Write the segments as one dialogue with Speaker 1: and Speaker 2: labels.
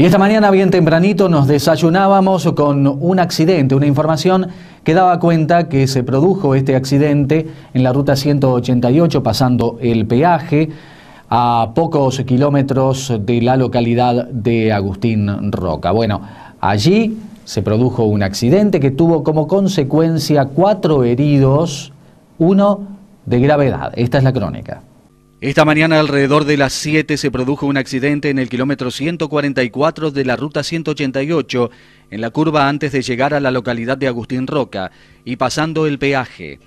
Speaker 1: Y esta mañana, bien tempranito, nos desayunábamos con un accidente, una información que daba cuenta que se produjo este accidente en la ruta 188, pasando el peaje a pocos kilómetros de la localidad de Agustín Roca. Bueno, allí se produjo un accidente que tuvo como consecuencia cuatro heridos, uno de gravedad. Esta es la crónica. Esta mañana alrededor de las 7 se produjo un accidente en el kilómetro 144 de la ruta 188 en la curva antes de llegar a la localidad de Agustín Roca y pasando el peaje.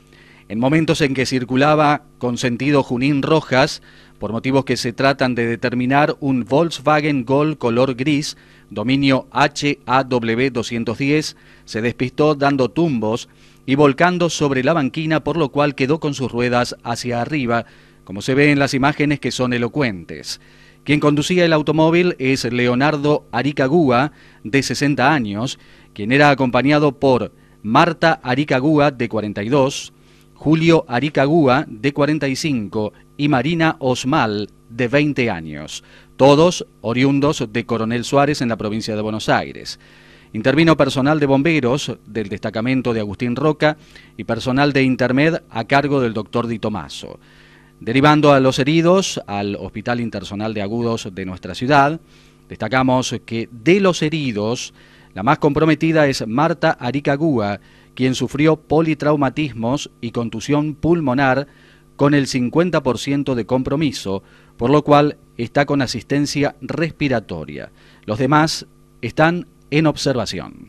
Speaker 1: En momentos en que circulaba con sentido Junín Rojas, por motivos que se tratan de determinar un Volkswagen Gol color gris, dominio HAW210, se despistó dando tumbos y volcando sobre la banquina por lo cual quedó con sus ruedas hacia arriba como se ve en las imágenes que son elocuentes. Quien conducía el automóvil es Leonardo Aricagua de 60 años, quien era acompañado por Marta Aricagua de 42, Julio Aricagua de 45, y Marina Osmal, de 20 años, todos oriundos de Coronel Suárez en la provincia de Buenos Aires. Intervino personal de bomberos del destacamento de Agustín Roca y personal de Intermed a cargo del doctor Di Tomaso. Derivando a los heridos al Hospital Intersonal de Agudos de nuestra ciudad, destacamos que de los heridos, la más comprometida es Marta Aricagua, quien sufrió politraumatismos y contusión pulmonar con el 50% de compromiso, por lo cual está con asistencia respiratoria. Los demás están en observación.